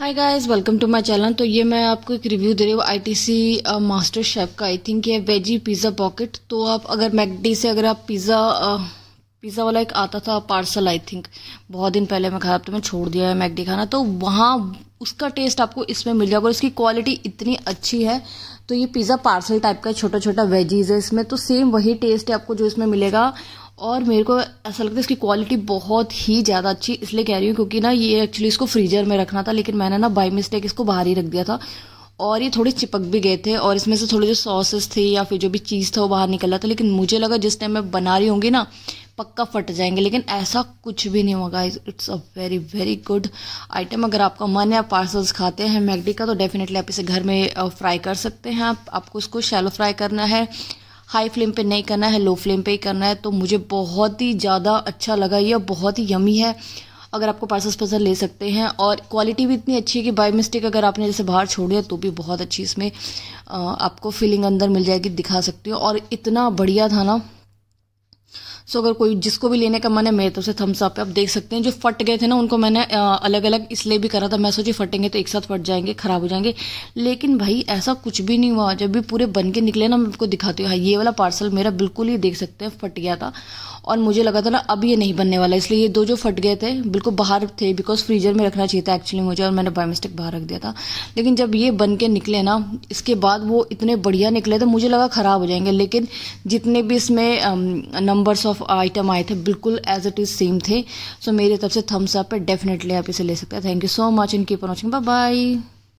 hi guys welcome to my channel तो ये मैं आपको एक रिव्यू दे रही हूँ आईटीसी मास्टर शेफ का आई थिंक ये वेजी पिज़्ज़ा पॉकेट तो आप अगर मैकडी से अगर आप पिज़्ज़ा पिज़्ज़ा वाला एक आता था पार्सल आई थिंक बहुत दिन पहले मैं खाया तो मैं छोड़ दिया है मैकडी खाना तो वहाँ उसका टेस्ट आपको इसमें मिल जाएगा और इसकी क्वालिटी इतनी अच्छी है तो ये पिज़्ज़ा पार्सल टाइप का छोटा छोटा वेजीज है इसमें तो सेम वही टेस्ट है आपको जो इसमें मिलेगा और मेरे को ऐसा लगता है इसकी क्वालिटी बहुत ही ज़्यादा अच्छी इसलिए कह रही हूँ क्योंकि ना ये एक्चुअली इसको फ्रीजर में रखना था लेकिन मैंने ना बाई मिस्टेक इसको बाहर ही रख दिया था और ये थोड़े चिपक भी गए थे और इसमें से थोड़े जो सॉसेस थे या फिर जो भी चीज़ था वो बाहर निकल रहा था लेकिन मुझे लगा जिस टाइम मैं बना रही होंगी ना पक्का फट जाएंगे लेकिन ऐसा कुछ भी नहीं होगा it's a very very good item अगर आपका मन है पार्सल्स खाते हैं मैगडी का तो डेफिनेटली आप इसे घर में फ्राई uh, कर सकते हैं आप आपको इसको शैलो फ्राई करना है हाई फ्लेम पे नहीं करना है लो फ्लेम पे ही करना है तो मुझे बहुत ही ज़्यादा अच्छा लगा यह बहुत ही यमी है अगर आपको पार्सल पसंद ले सकते हैं और क्वालिटी भी इतनी अच्छी है कि बाई मिस्टेक अगर आपने जैसे बाहर छोड़ दिया तो भी बहुत अच्छी इसमें आपको फीलिंग अंदर मिल जाएगी दिखा सकते हो और इतना बढ़िया था ना सो अगर कोई जिसको भी लेने का मन है मेरे तो से थम्स अप है आप देख सकते हैं जो फट गए थे ना उनको मैंने अलग अलग इसलिए भी करा था मैं सोची फटेंगे तो एक साथ फट जाएंगे खराब हो जाएंगे लेकिन भाई ऐसा कुछ भी नहीं हुआ जब भी पूरे बन के निकले ना मैं आपको दिखाती हूँ हाँ ये वाला पार्सल मेरा बिल्कुल ही देख सकते हैं फट गया था और मुझे लगा था ना अब ये नहीं बनने वाला इसलिए ये दो जो फट गए थे बिल्कुल बाहर थे बिकॉज फ्रीजर में रखना चाहिए था एक्चुअली मुझे और मैंने बाई मिस्टेक बाहर रख दिया था लेकिन जब ये बन के निकले ना इसके बाद वो इतने बढ़िया निकले थे मुझे लगा ख़राब हो जाएंगे लेकिन जितने भी इसमें नंबर्स ऑफ आइटम आए थे बिल्कुल एज इट इज़ सेम थे सो so, मेरी तरफ से थम्स अप है डेफिनेटली आप इसे ले सकते हैं thank you so much in पर वॉचिंग बाय